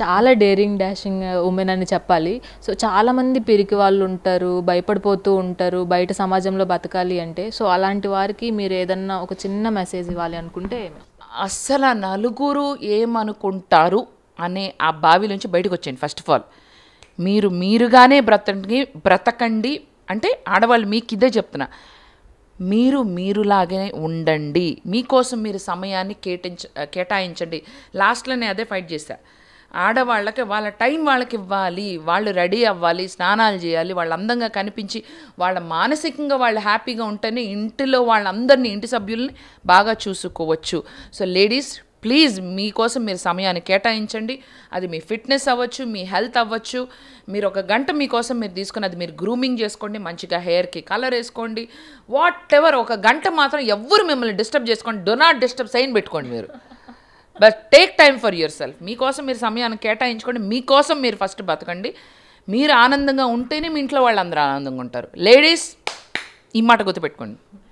చాలా daring dashing women అని చెప్పాలి సో చాలామంది పిరికి వాళ్ళు ఉంటారు భయపడిపోతూ ఉంటారు బయట సమాజంలో బతకాలి అంటే సో అలాంటి వారికి మీరు ఏదన్నా ఒక చిన్న మెసేజ్ ఇవ్వాలి అనుకుంటే అస్సలు నలుగురు ఏమనుకుంటారు అనే ఆ బావి నుంచి బయటకు వచ్చేయండి ఫస్ట్ ఆఫ్ ఆల్ మీరు మీరుగానే బ్రతకి బ్రతకండి అంటే ఆడవాళ్ళు మీకు ఇదే చెప్తున్నా మీరు మీరులాగే ఉండండి మీకోసం మీరు సమయాన్ని కేటించ కేటాయించండి లాస్ట్లోనే అదే ఫైట్ చేశాను ఆడవాళ్ళకి వాళ్ళ టైం వాళ్ళకి ఇవ్వాలి వాళ్ళు రెడీ అవ్వాలి స్నానాలు చేయాలి వాళ్ళు అందంగా కనిపించి వాళ్ళ మానసికంగా వాళ్ళు హ్యాపీగా ఉంటేనే ఇంటిలో వాళ్ళందరినీ ఇంటి సభ్యుల్ని బాగా చూసుకోవచ్చు సో లేడీస్ ప్లీజ్ మీకోసం మీరు సమయాన్ని కేటాయించండి అది మీ ఫిట్నెస్ అవ్వచ్చు మీ హెల్త్ అవ్వచ్చు మీరు ఒక గంట మీకోసం మీరు తీసుకుని అది మీరు గ్రూమింగ్ చేసుకోండి మంచిగా హెయిర్కి కలర్ వేసుకోండి వాట్ ఎవర్ ఒక గంట మాత్రం ఎవ్వరు మిమ్మల్ని డిస్టర్బ్ చేసుకోండి డొనాట్ డిస్టర్బ్ సైన్ పెట్టుకోండి మీరు but take time for yourself మీకోసం మీరు సమయాన్ని కేటాయించుకోండి మీకోసం మీరు ఫస్ట్ బతకండి మీరు ఆనందంగా ఉంటేనే మీ ఇంట్లో వాళ్ళందరూ ఆనందంగా ఉంటారు లేడీస్ ఈ మాట గుర్తుపెట్టుకోండి